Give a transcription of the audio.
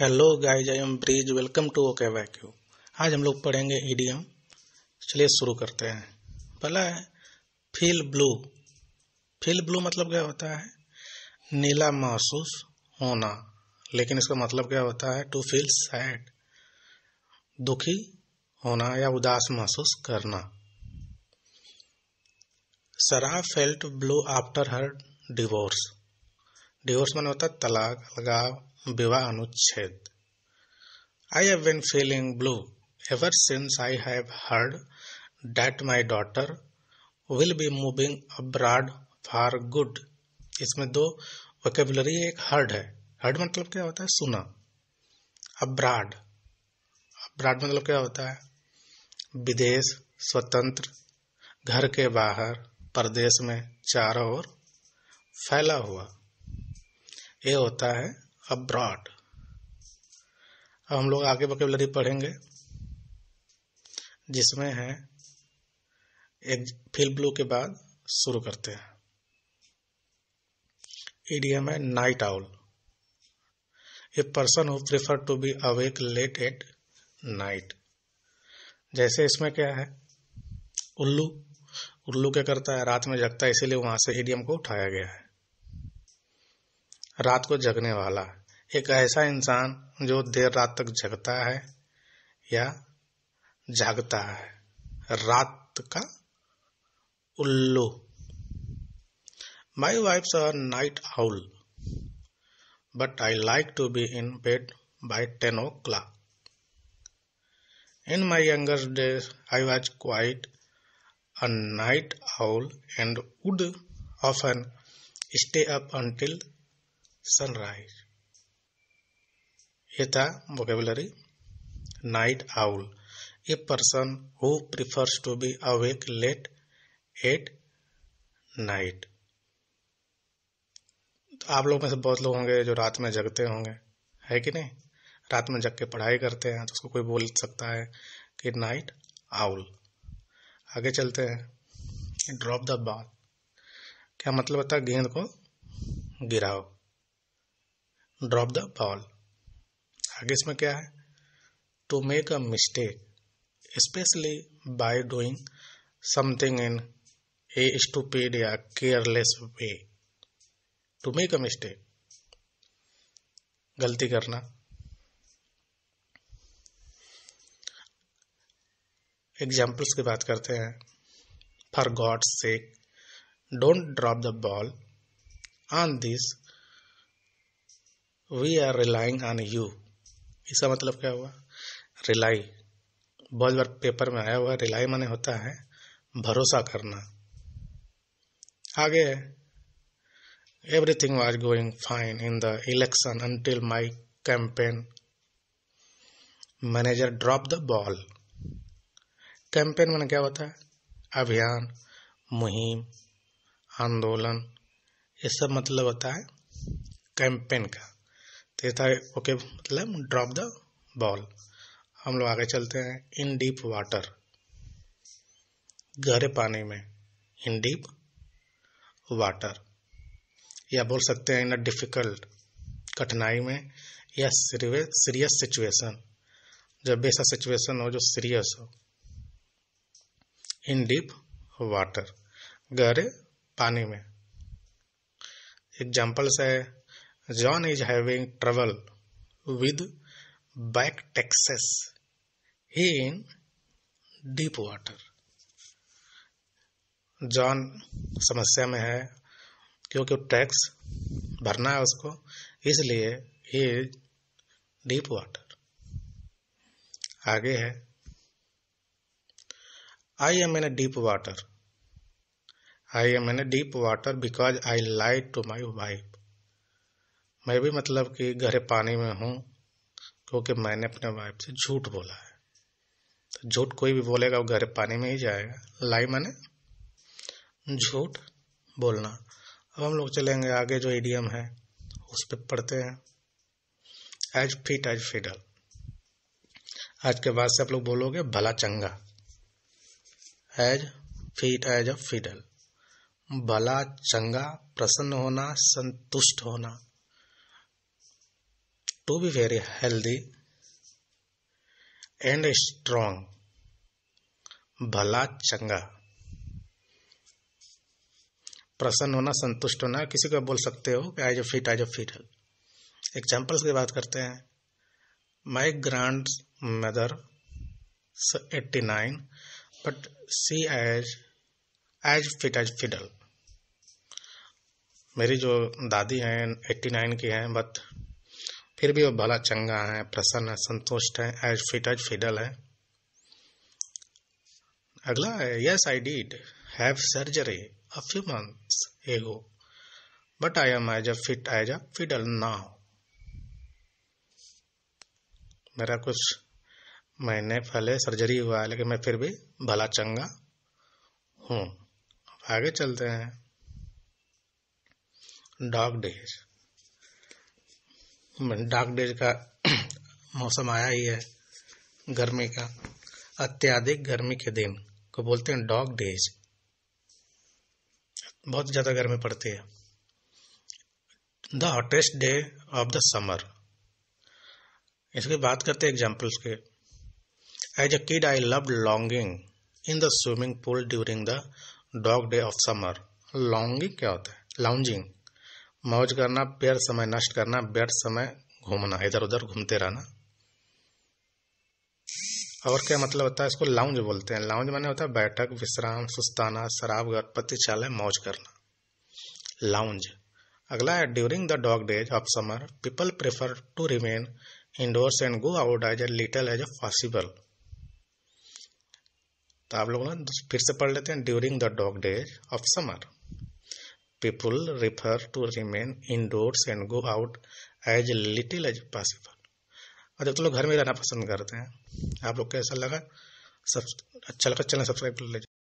Hello guys I am Brij welcome to okay वैक्यू आज हम लोग पढ़ेंगे ईडीएम चलिए शुरू करते हैं पहला है फील ब्लू फील ब्लू मतलब क्या होता है नीला महसूस होना लेकिन इसका मतलब क्या होता है टू फील सैड दुखी होना या उदास महसूस करना Sara felt blue after her divorce divorce मैंने होता है तलाक अलगाव विवाह अनुच्छेद I have been feeling blue ever since I have heard that my daughter will be moving abroad for good इसमें दो वोकेबुलरी एक हर्ड है हर्ड मतलब क्या होता है सुना अब्राड अब्राड मतलब क्या होता है विदेश स्वतंत्र घर के बाहर परदेश में चारों ओर फैला हुआ ये होता है अब्रॉड अब हम लोग आगे वोकेबलरी पढ़ेंगे जिसमें है एक फिल ब्लू के बाद शुरू करते हैं ईडीएम है night owl a person who prefer to be awake late at night जैसे इसमें क्या है उल्लू उल्लू क्या करता है रात में जगता है इसीलिए वहां से ईडीएम को उठाया गया है रात को जगने वाला एक ऐसा इंसान जो देर रात तक जगता है या जागता है रात का उल्लू my wife are night owl but I like to be in bed by ten o'clock in my younger days I was quite a night owl and would often stay up until ये था vocabulary night owl a person who prefers to be awake late at night तो आप लोग में से बहुत लोग होंगे जो रात में जगते होंगे है कि नहीं रात में जग के पढ़ाई करते हैं तो उसको कोई बोल सकता है कि नाइट आउल आगे चलते हैं ड्रॉप द बॉल क्या मतलब होता है गेंद को गिराओ ड्रॉप द बॉल आगे इसमें क्या है to make a mistake specially by doing something in a stupid या careless way to make a mistake गलती करना एग्जाम्पल्स की बात करते हैं for God sake don't drop the ball on this we are relying on you इसका मतलब क्या हुआ रिलाई बहुत बार पेपर में आया हुआ रिलाई माने होता है भरोसा करना आगे everything was going fine in the election until my campaign manager drop the ball campaign मैंने क्या होता है अभियान मुहिम आंदोलन ये सब मतलब होता है कैंपेन का तो था ओके मतलब ड्रॉप द बॉल हम लोग आगे चलते हैं इन डीप वाटर गहरे पानी में इन डीप वाटर या बोल सकते हैं इन अ डिफ़िकल्ट कठिनाई में या सीरियस सिचुएशन जब ऐसा सिचुएशन हो जो सीरियस हो इन डीप वाटर गहरे पानी में एग्जाम्पल्स है John is having trouble with back he in deep water. John समस्या में है क्योंकि टैक्स भरना है उसको इसलिए ही इज डीप वाटर आगे है I am in deep water I am in deep water because I like to my wife मैं भी मतलब कि गहरे पानी में हूँ क्योंकि मैंने अपने वाइफ से झूठ बोला है तो झूठ कोई भी बोलेगा वो गहरे पानी में ही जाएगा लाई मैंने झूठ बोलना अब हम लोग चलेंगे आगे जो ईडियम है उस पर पढ़ते हैं एज फिट एज फिडल आज के बाद से आप लोग बोलोगे भला चंगा as fit as a fiddle भला चंगा प्रसन्न होना संतुष्ट होना to be very healthy and strong. भला चंगा प्रसन्न होना संतुष्ट होना किसी को बोल सकते हो कि आज फिट आज फिट एग्जाम्पल्स की बात करते हैं my grand mother eighty nine but she as as fit as fiddle मेरी जो दादी हैं एट्टी नाइन की हैं बट फिर भी वो भला चंगा है प्रसन्न है संतुष्ट है एज फिट एज फिडल है अगला है yes I did have surgery a few months ago but I am as a fit as a fiddle now मेरा कुछ महीने पहले सर्जरी हुआ है लेकिन मैं फिर भी भला चंगा हूँ आगे चलते हैं डॉग डेज डार्क डेज का मौसम आया ही है गर्मी का अत्याधिक गर्मी के दिन को बोलते हैं डॉग डेज बहुत ज़्यादा गर्मी पड़ती है the hottest day of the summer इसकी बात करते हैं एग्जाम्पल्स के as a kid I love longing in the swimming pool during the dog day of summer longing क्या होता है लॉन्जिंग मौज करना व्यर्थ समय नष्ट करना व्यर्थ समय घूमना इधर उधर घूमते रहना और क्या मतलब होता है इसको लाउंज बोलते हैं लाउंज माने होता है बैठक विश्राम सुस्ताना शराब घर पतिचालय मौज करना लाउंज अगला है during the dog days of summer people prefer to remain indoors and go out as a little as a possible तो आप लोग ना फिर से पढ़ लेते हैं during the dog days of summer People prefer to remain indoors and go out as little as possible. और जब तो लोग घर में रहना पसंद करते हैं आप लोग कैसा लगा सब अच्छा लगा चलना सब्सक्राइब कर लीजिए